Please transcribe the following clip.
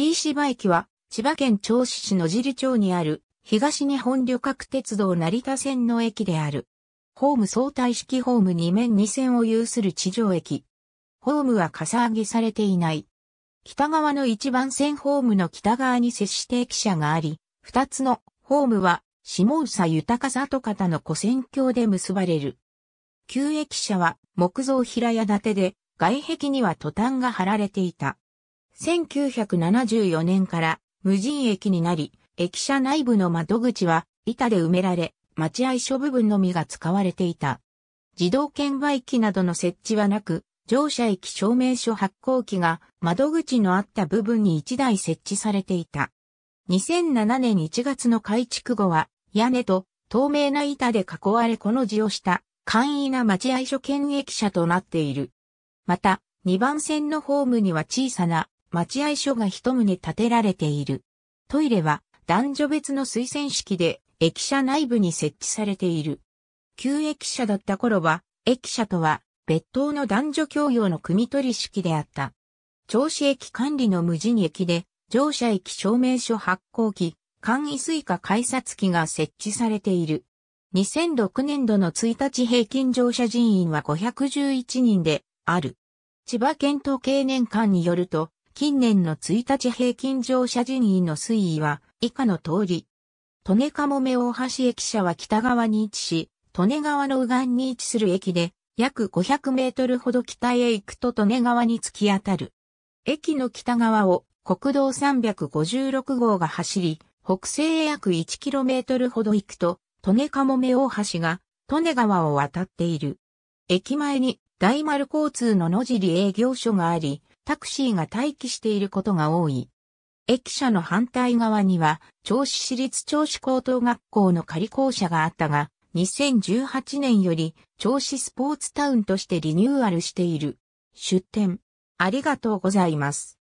石場駅は、千葉県銚子市野尻町にある、東日本旅客鉄道成田線の駅である。ホーム相対式ホーム2面2線を有する地上駅。ホームはかさ上げされていない。北側の1番線ホームの北側に接して駅舎があり、2つのホームは、下総豊里方の古線橋で結ばれる。旧駅舎は木造平屋建てで、外壁にはトタンが張られていた。1974年から無人駅になり、駅舎内部の窓口は板で埋められ、待合所部分のみが使われていた。自動券売機などの設置はなく、乗車駅証明書発行機が窓口のあった部分に1台設置されていた。2007年1月の改築後は、屋根と透明な板で囲われこの字をした簡易な待合所兼駅舎となっている。また、2番線のホームには小さな待合所が一棟建てられている。トイレは男女別の推薦式で駅舎内部に設置されている。旧駅舎だった頃は、駅舎とは別当の男女共用の組取式であった。調子駅管理の無人駅で、乗車駅証明書発行機、簡易スイカ改札機が設置されている。2006年度の1日平均乗車人員は511人である。千葉県統計年間によると、近年の1日平均乗車人員の推移は以下の通り。利根かもめ大橋駅舎は北側に位置し、利根川の右岸に位置する駅で、約500メートルほど北へ行くと利根川に突き当たる。駅の北側を国道356号が走り、北西へ約1トルほど行くと、利根かもめ大橋が、利根川を渡っている。駅前に大丸交通の野尻営業所があり、タクシーが待機していることが多い。駅舎の反対側には、銚子市立銚子高等学校の仮校舎があったが、2018年より銚子スポーツタウンとしてリニューアルしている。出店。ありがとうございます。